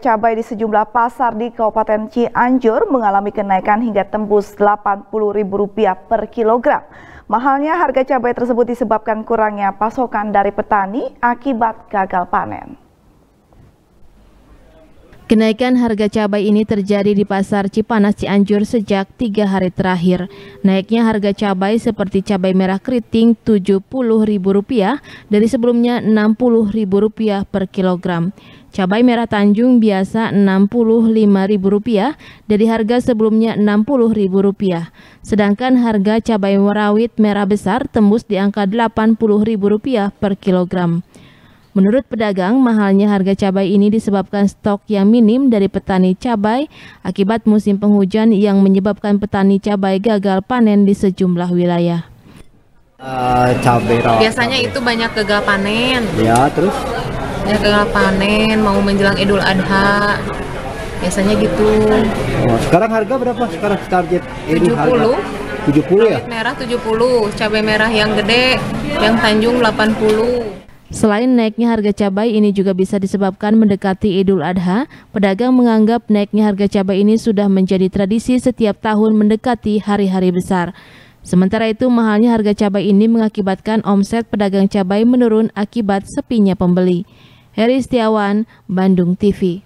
cabai di sejumlah pasar di Kabupaten Cianjur mengalami kenaikan hingga tembus Rp80.000 per kilogram. Mahalnya harga cabai tersebut disebabkan kurangnya pasokan dari petani akibat gagal panen. Kenaikan harga cabai ini terjadi di pasar Cipanas Cianjur sejak tiga hari terakhir. Naiknya harga cabai seperti cabai merah keriting Rp70.000 dari sebelumnya Rp60.000 per kilogram. Cabai merah Tanjung biasa Rp65.000 dari harga sebelumnya Rp60.000. Sedangkan harga cabai merawit merah besar tembus di angka Rp80.000 per kilogram. Menurut pedagang, mahalnya harga cabai ini disebabkan stok yang minim dari petani cabai akibat musim penghujan yang menyebabkan petani cabai gagal panen di sejumlah wilayah. Uh, cabai Biasanya cabai. itu banyak gagal panen. Ya, terus? Banyak gagal panen, mau menjelang Idul Adha. Biasanya gitu. Oh, sekarang harga berapa sekarang target Idul 70. Harga? 70 ya? Cabai merah 70, cabai merah yang gede, yang Tanjung 80. Selain naiknya harga cabai ini juga bisa disebabkan mendekati Idul Adha, pedagang menganggap naiknya harga cabai ini sudah menjadi tradisi setiap tahun mendekati hari-hari besar. Sementara itu, mahalnya harga cabai ini mengakibatkan omset pedagang cabai menurun akibat sepinya pembeli. Heri Setiawan, Bandung TV.